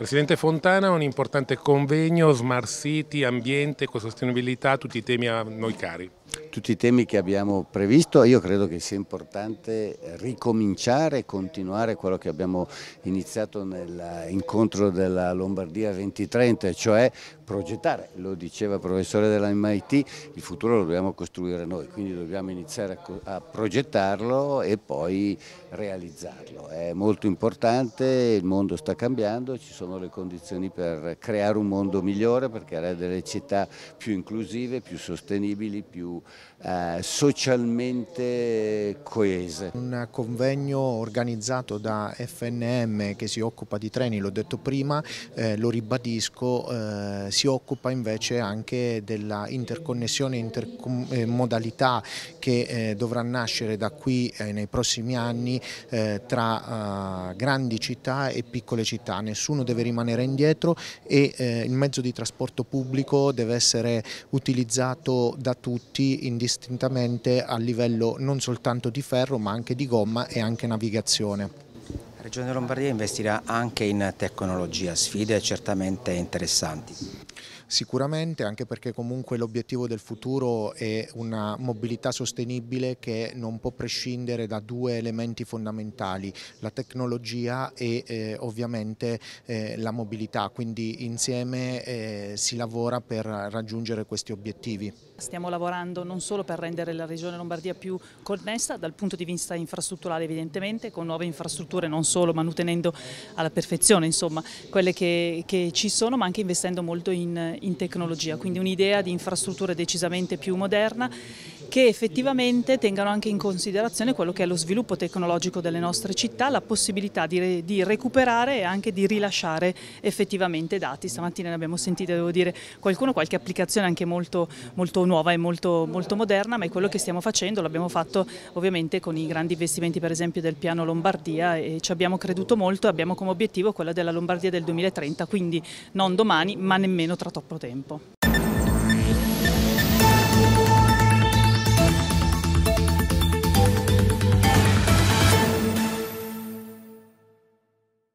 Presidente Fontana, un importante convegno, Smart City, ambiente, ecosostenibilità, tutti i temi a noi cari. Tutti i temi che abbiamo previsto, io credo che sia importante ricominciare e continuare quello che abbiamo iniziato nell'incontro della Lombardia 2030, cioè progettare, lo diceva il professore dell'MIT, il futuro lo dobbiamo costruire noi, quindi dobbiamo iniziare a, a progettarlo e poi realizzarlo. È molto importante, il mondo sta cambiando, ci sono le condizioni per creare un mondo migliore, per creare delle città più inclusive, più sostenibili, più eh, socialmente coese. Un convegno organizzato da FNM che si occupa di treni, l'ho detto prima, eh, lo ribadisco, eh, si occupa invece anche della interconnessione e intermodalità eh, che eh, dovrà nascere da qui eh, nei prossimi anni tra grandi città e piccole città. Nessuno deve rimanere indietro e il mezzo di trasporto pubblico deve essere utilizzato da tutti indistintamente a livello non soltanto di ferro ma anche di gomma e anche navigazione. La Regione Lombardia investirà anche in tecnologia, sfide certamente interessanti sicuramente anche perché comunque l'obiettivo del futuro è una mobilità sostenibile che non può prescindere da due elementi fondamentali, la tecnologia e eh, ovviamente eh, la mobilità, quindi insieme eh, si lavora per raggiungere questi obiettivi. Stiamo lavorando non solo per rendere la regione Lombardia più connessa dal punto di vista infrastrutturale evidentemente, con nuove infrastrutture non solo mantenendo alla perfezione insomma, quelle che, che ci sono ma anche investendo molto in in tecnologia, quindi un'idea di infrastruttura decisamente più moderna che effettivamente tengano anche in considerazione quello che è lo sviluppo tecnologico delle nostre città, la possibilità di, di recuperare e anche di rilasciare effettivamente dati. Stamattina ne abbiamo sentite, devo dire, qualcuno, qualche applicazione anche molto, molto nuova e molto, molto moderna, ma è quello che stiamo facendo, l'abbiamo fatto ovviamente con i grandi investimenti per esempio del piano Lombardia e ci abbiamo creduto molto e abbiamo come obiettivo quella della Lombardia del 2030, quindi non domani ma nemmeno tra troppo tempo.